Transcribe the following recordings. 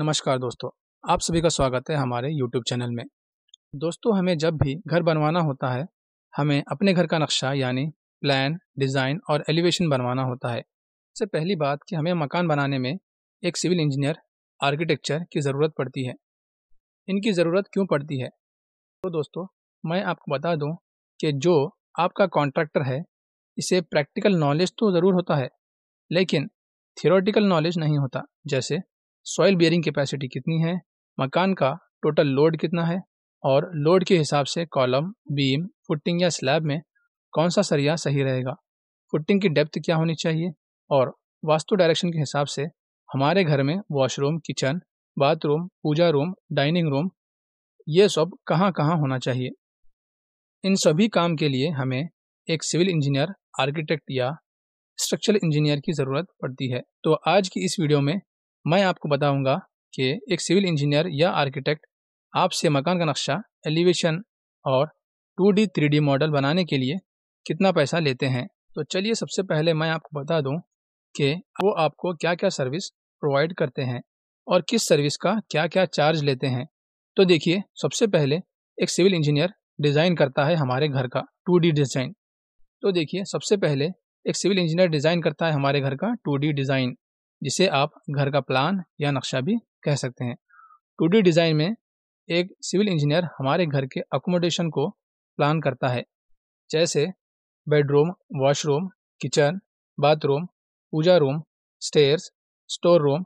नमस्कार दोस्तों आप सभी का स्वागत है हमारे YouTube चैनल में दोस्तों हमें जब भी घर बनवाना होता है हमें अपने घर का नक्शा यानी प्लान डिज़ाइन और एलिवेशन बनवाना होता है सबसे पहली बात कि हमें मकान बनाने में एक सिविल इंजीनियर आर्किटेक्चर की ज़रूरत पड़ती है इनकी ज़रूरत क्यों पड़ती है तो दोस्तों मैं आपको बता दूँ कि जो आपका कॉन्ट्रैक्टर है इसे प्रैक्टिकल नॉलेज तो ज़रूर होता है लेकिन थियोरटिकल नॉलेज नहीं होता जैसे सॉइल बियरिंग कैपेसिटी कितनी है मकान का टोटल लोड कितना है और लोड के हिसाब से कॉलम बीम फुटिंग या स्लैब में कौन सा सरिया सही रहेगा फुटिंग की डेप्थ क्या होनी चाहिए और वास्तु डायरेक्शन के हिसाब से हमारे घर में washroom kitchen bathroom puja room dining room ये सब कहाँ कहाँ होना चाहिए इन सभी काम के लिए हमें एक सिविल इंजीनियर आर्किटेक्ट या स्ट्रक्चरल इंजीनियर की ज़रूरत पड़ती है तो आज की इस वीडियो में मैं आपको बताऊंगा कि एक सिविल इंजीनियर या आर्किटेक्ट आपसे मकान का नक्शा एलिवेशन और टू डी मॉडल बनाने के लिए कितना पैसा लेते हैं तो चलिए सबसे पहले मैं आपको बता दूँ कि वो आपको क्या क्या सर्विस प्रोवाइड करते हैं और किस सर्विस का क्या क्या चार्ज लेते हैं तो देखिए सबसे पहले एक सिविल इंजीनियर डिज़ाइन करता है हमारे घर का 2D डिज़ाइन तो देखिए सबसे पहले एक सिविल इंजीनियर डिज़ाइन करता है हमारे घर का 2D डिज़ाइन जिसे आप घर का प्लान या नक्शा भी कह सकते हैं टू डिज़ाइन में एक सिविल इंजीनियर हमारे घर के अकोमोडेशन को प्लान करता है जैसे bedroom washroom kitchen bathroom puja room stairs store room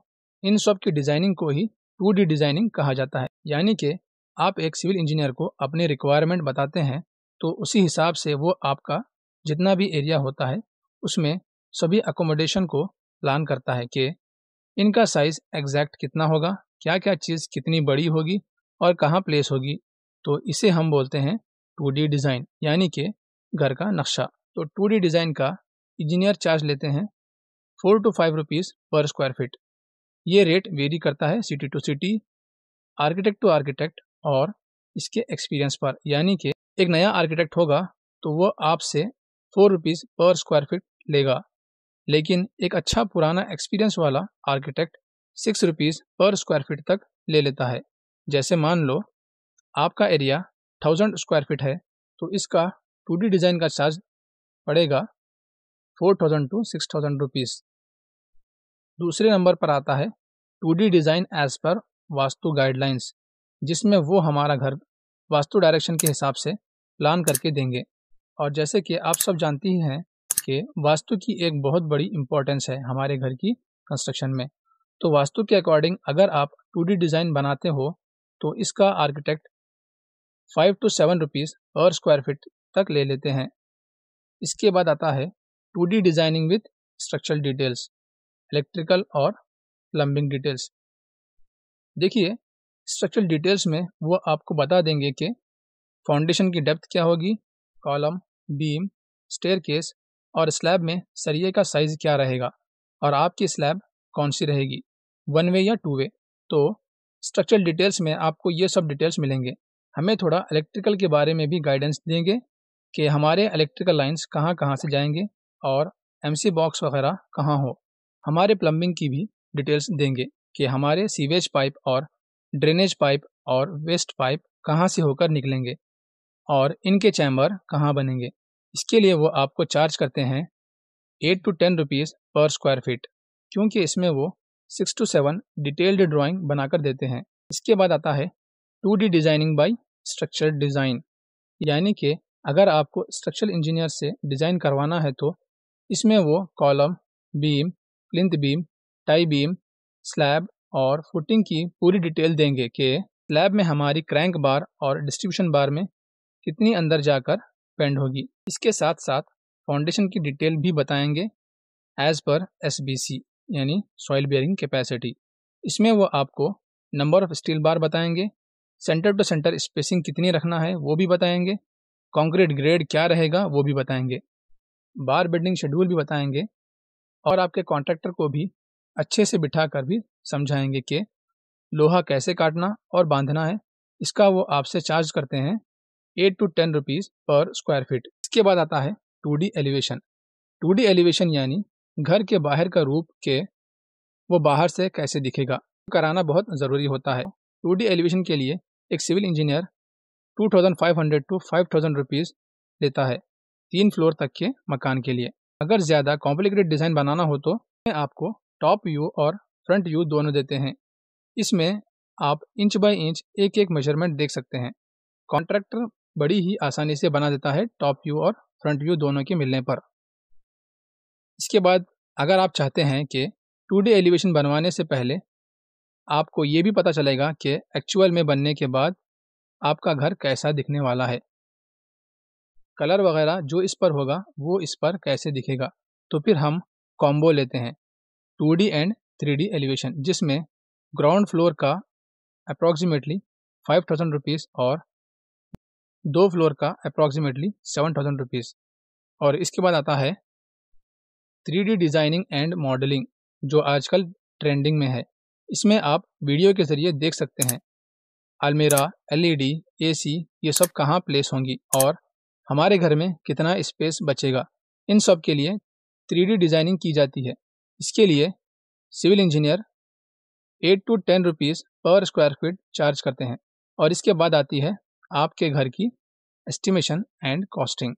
इन सब की डिज़ाइनिंग को ही टू डिज़ाइनिंग कहा जाता है यानी कि आप एक सिविल इंजीनियर को अपने रिक्वायरमेंट बताते हैं तो उसी हिसाब से वो आपका जितना भी एरिया होता है उसमें सभी अकोमोडेशन को प्लान करता है कि इनका साइज़ एग्जैक्ट कितना होगा क्या क्या चीज़ कितनी बड़ी होगी और कहाँ प्लेस होगी तो इसे हम बोलते हैं टू डिज़ाइन यानी कि घर का नक्शा तो टू डिज़ाइन का इंजीनियर चार्ज लेते हैं four to five rupees per square feet ये रेट वेरी करता है city to city architect to architect और इसके एक्सपीरियंस पर यानी कि एक नया आर्किटेक्ट होगा तो वो आपसे four rupees per square feet लेगा लेकिन एक अच्छा पुराना एक्सपीरियंस वाला architect six rupees per square feet तक ले लेता है जैसे मान लो आपका एरिया थाउजेंड स्क्वायर फीट है तो इसका टू डी डिज़ाइन का चार्ज पड़ेगा four thousand to six thousand rupees दूसरे नंबर पर आता है two D design as per vastu guidelines जिसमें वो हमारा घर वास्तु डायरेक्शन के हिसाब से प्लान करके देंगे और जैसे कि आप सब जानती ही हैं के वास्तु की एक बहुत बड़ी इंपॉर्टेंस है हमारे घर की कंस्ट्रक्शन में तो वास्तु के अकॉर्डिंग अगर आप टू डिज़ाइन बनाते हो तो इसका architect five to seven rupees per square feet तक ले लेते हैं इसके बाद आता है two designing with structural details electrical और प्लम्बिंग डिटेल्स देखिए स्ट्रक्चरल डिटेल्स में वो आपको बता देंगे कि फाउंडेशन की डेप्थ क्या होगी कॉलम बीम स्टेयर केस और स्लैब में सरिये का साइज़ क्या रहेगा और आपकी स्लैब कौन सी रहेगी वन वे या टू वे तो स्ट्रक्चरल डिटेल्स में आपको ये सब डिटेल्स मिलेंगे हमें थोड़ा इलेक्ट्रिकल के बारे में भी गाइडेंस देंगे कि हमारे इलेक्ट्रिकल लाइंस कहाँ कहाँ से जाएंगे और एम बॉक्स वगैरह कहाँ हो हमारे प्लम्बिंग की भी डिटेल्स देंगे कि हमारे सीवेज पाइप और ड्रेनेज पाइप और वेस्ट पाइप कहाँ से होकर निकलेंगे और इनके चैम्बर कहाँ बनेंगे इसके लिए वो आपको चार्ज करते हैं eight to ten rupees per square feet क्योंकि इसमें वो six to seven detailed drawing बनाकर देते हैं इसके बाद आता है two D designing by structure design यानी कि अगर आपको स्ट्रक्चरल इंजीनियर से डिज़ाइन करवाना है तो इसमें वो column beam plinth beam tie beam slab और फुटिंग की पूरी डिटेल देंगे कि स्लैब में हमारी क्रैंक बार और डिस्ट्रीब्यूशन बार में कितनी अंदर जाकर पेंड होगी इसके साथ साथ फाउंडेशन की डिटेल भी बताएंगे as per S B C यानी सॉइल बेयरिंग कैपेसिटी इसमें वो आपको नंबर ऑफ स्टील बार बताएंगे सेंटर टू सेंटर स्पेसिंग कितनी रखना है वो भी बताएंगे कंक्रीट ग्रेड क्या रहेगा वो भी बताएंगे बार बिल्डिंग शेड्यूल भी बताएंगे और आपके कॉन्ट्रैक्टर को भी अच्छे से बिठा कर भी समझाएंगे कि लोहा कैसे काटना और बांधना है इसका वो आपसे चार्ज करते हैं eight to ten rupees per square feet इसके बाद आता है two D elevation two D elevation यानी घर के बाहर का रूप के वो बाहर से कैसे दिखेगा कराना बहुत ज़रूरी होता है टू डी एलिवेशन के लिए एक civil engineer two thousand five hundred to five thousand rupees लेता है तीन फ्लोर तक के मकान के लिए अगर ज़्यादा कॉम्प्लिकेटेड डिज़ाइन बनाना हो तो आपको टॉप यू और फ्रंट यू दोनों देते हैं इसमें आप इंच बाय इंच एक एक मेजरमेंट देख सकते हैं कॉन्ट्रैक्टर बड़ी ही आसानी से बना देता है टॉप व्यू और फ्रंट व्यू दोनों के मिलने पर इसके बाद अगर आप चाहते हैं कि टू डी एलिवेशन बनवाने से पहले आपको ये भी पता चलेगा कि एक्चुअल में बनने के बाद आपका घर कैसा दिखने वाला है कलर वगैरह जो इस पर होगा वो इस पर कैसे दिखेगा तो फिर हम कॉम्बो लेते हैं two D and three D elevation जिसमें ग्राउंड फ्लोर का अप्रॉक्सीमेटली फाइव थाउजेंड रुपीज़ और दो फ्लोर का अप्रॉक्सीमेटली सेवन थाउजेंड रुपीज़ और इसके बाद आता है three D designing and modelling जो आजकल ट्रेंडिंग में है इसमें आप वीडियो के ज़रिए देख सकते हैं अलमेरा ए सी e ये सब कहाँ प्लेस होंगी और हमारे घर में कितना स्पेस बचेगा इन सब के लिए थ्री डी डिज़ाइनिंग की जाती है इसके लिए civil engineer eight to ten rupees per square feet charge करते हैं और इसके बाद आती है आपके घर की एस्टिमेशन एंड कॉस्टिंग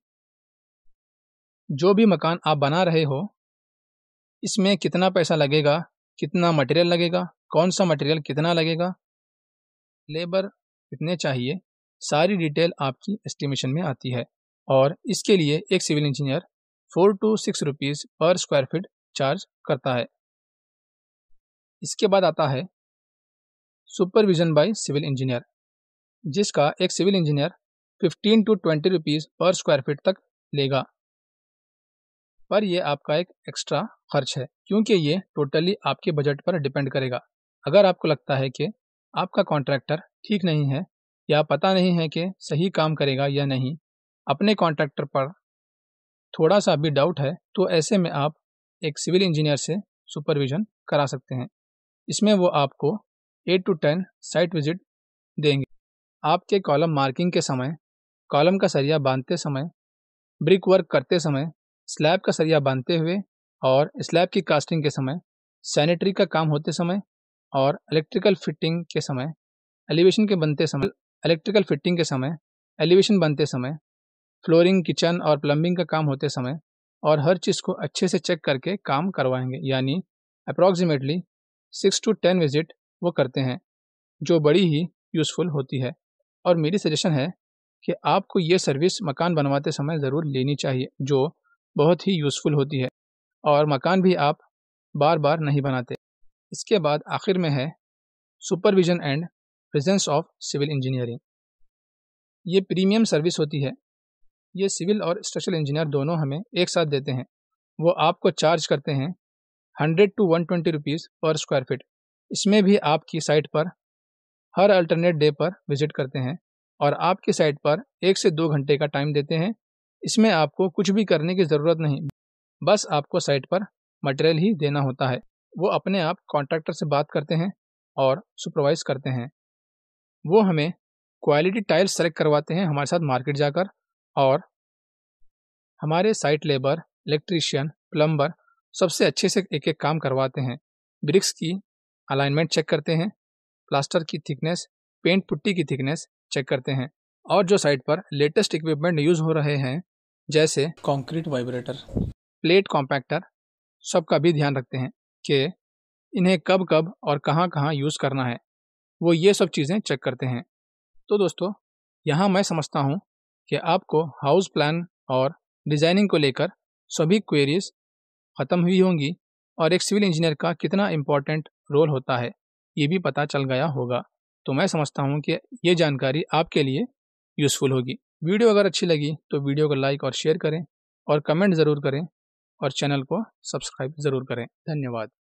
जो भी मकान आप बना रहे हो इसमें कितना पैसा लगेगा कितना मटेरियल लगेगा कौन सा मटेरियल कितना लगेगा लेबर कितने चाहिए सारी डिटेल आपकी एस्टिमेशन में आती है और इसके लिए एक civil engineer four to six rupees per square feet charge करता है इसके बाद आता है सुपरविजन बाय सिविल इंजीनियर जिसका एक civil engineer fifteen to twenty rupees per square feet तक लेगा पर यह आपका एक एक्स्ट्रा खर्च है क्योंकि ये टोटली आपके बजट पर डिपेंड करेगा अगर आपको लगता है कि आपका कॉन्ट्रैक्टर ठीक नहीं है या पता नहीं है कि सही काम करेगा या नहीं अपने कॉन्ट्रैक्टर पर थोड़ा सा भी डाउट है तो ऐसे में आप एक सिविल इंजीनियर से सुपरविज़न करा सकते हैं इसमें वो आपको eight to ten site visit देंगे आपके कॉलम मार्किंग के समय कॉलम का सरिया बांधते समय ब्रिक वर्क करते समय स्लैब का सरिया बांधते हुए और स्लैब की कास्टिंग के समय सैनिटरी का काम होते समय और इलेक्ट्रिकल फिटिंग के समय एलिवेशन के बनते समय इलेक्ट्रिकल फिटिंग के समय एलिवेशन बनते समय फ्लोरिंग किचन और प्लम्बिंग का काम होते समय और हर चीज़ को अच्छे से चेक करके काम करवाएंगे यानी approximately six to ten visit वो करते हैं जो बड़ी ही यूज़फुल होती है और मेरी सजेशन है कि आपको ये सर्विस मकान बनवाते समय ज़रूर लेनी चाहिए जो बहुत ही यूज़फुल होती है और मकान भी आप बार बार नहीं बनाते इसके बाद आखिर में है supervision and presence of civil engineering ये प्रीमियम सर्विस होती है ये सिविल और स्ट्रक्चरल इंजीनियर दोनों हमें एक साथ देते हैं वो आपको चार्ज करते हैं hundred to one twenty rupees per square feet इसमें भी आपकी साइट पर हर अल्टरनेट डे पर विजिट करते हैं और आपकी साइट पर एक से दो घंटे का टाइम देते हैं इसमें आपको कुछ भी करने की ज़रूरत नहीं बस आपको साइट पर मटेरियल ही देना होता है वो अपने आप कॉन्ट्रैक्टर से बात करते हैं और सुपरवाइज करते हैं वो हमें क्वालिटी टाइल्स सेलेक्ट करवाते हैं हमारे साथ मार्केट जाकर और हमारे साइट लेबर इलेक्ट्रीशियन प्लम्बर सबसे अच्छे से एक एक काम करवाते हैं ब्रिक्स की अलाइनमेंट चेक करते हैं प्लास्टर की थिकनेस पेंट पुट्टी की थिकनेस चेक करते हैं और जो साइट पर लेटेस्ट इक्विपमेंट यूज़ हो रहे हैं जैसे कंक्रीट वाइब्रेटर प्लेट कॉम्पैक्टर सब का भी ध्यान रखते हैं कि इन्हें कब कब और कहाँ कहाँ यूज़ करना है वो ये सब चीज़ें चेक करते हैं तो दोस्तों यहाँ मैं समझता हूँ कि आपको हाउस प्लान और डिज़ाइनिंग को लेकर सभी क्वेरीज ख़त्म हुई होंगी और एक सिविल इंजीनियर का कितना इम्पोर्टेंट रोल होता है ये भी पता चल गया होगा तो मैं समझता हूँ कि ये जानकारी आपके लिए यूज़फुल होगी वीडियो अगर अच्छी लगी तो वीडियो को लाइक और शेयर करें और कमेंट ज़रूर करें और चैनल को सब्सक्राइब ज़रूर करें धन्यवाद